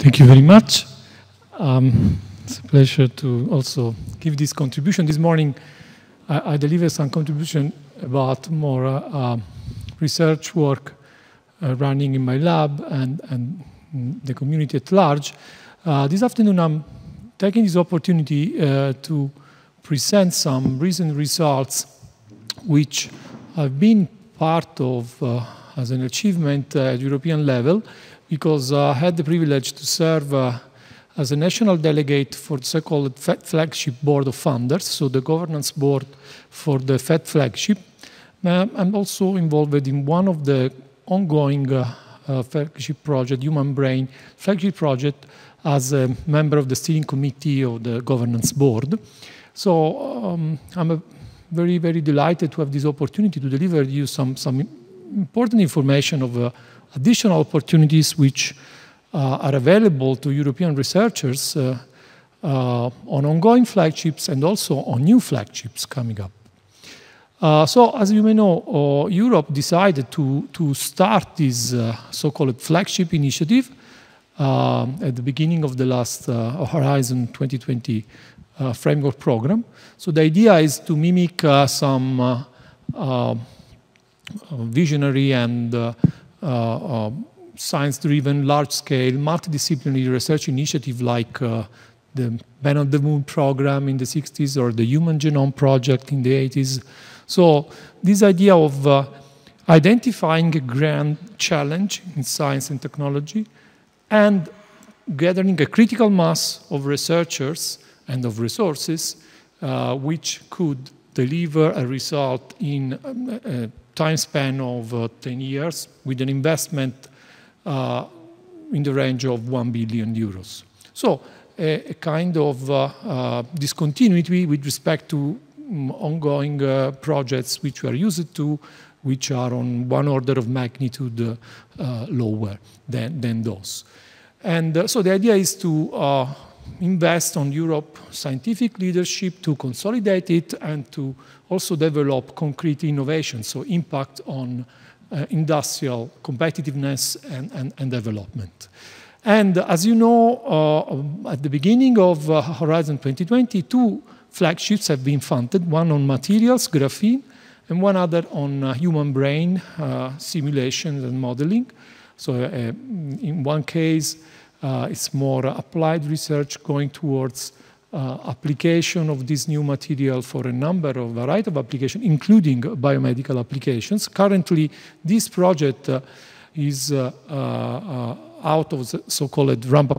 Thank you very much. Um, it's a pleasure to also give this contribution. This morning, I, I delivered some contribution about more uh, uh, research work uh, running in my lab and, and the community at large. Uh, this afternoon, I'm taking this opportunity uh, to present some recent results which have been part of uh, as an achievement at European level because I had the privilege to serve uh, as a national delegate for the so-called FED flagship board of funders, so the governance board for the FED flagship. Uh, I'm also involved in one of the ongoing uh, uh, flagship project, Human Brain flagship project, as a member of the steering committee of the governance board. So um, I'm uh, very, very delighted to have this opportunity to deliver you some, some important information of uh, additional opportunities which uh, are available to European researchers uh, on ongoing flagships and also on new flagships coming up. Uh, so, as you may know, uh, Europe decided to, to start this uh, so called flagship initiative at the beginning of the last Horizon 2020 framework program. So, the idea is to mimic some visionary and uh, uh, um, science-driven, large-scale, multidisciplinary research initiative like uh, the Man on the Moon program in the 60s or the Human Genome Project in the 80s. So this idea of uh, identifying a grand challenge in science and technology and gathering a critical mass of researchers and of resources uh, which could deliver a result in a um, time span of uh, 10 years with an investment uh, in the range of 1 billion euros. So a, a kind of uh, discontinuity with respect to um, ongoing projects which we are used to, which are on one order of magnitude lower than, than those. And so the idea is to invest on Europe scientific leadership to consolidate it and to also develop concrete innovation, so impact on uh, industrial competitiveness and, and, and, development. And as you know, uh, at the beginning of uh, Horizon 2020, two flagships have been funded, one on materials, graphene, and one other on uh, human brain uh, simulations and modeling. So uh, in one case, uh, it's more applied research going towards uh, application of this new material for a number of variety of applications, including biomedical applications. Currently, this project uh, is out of the so-called ramp-up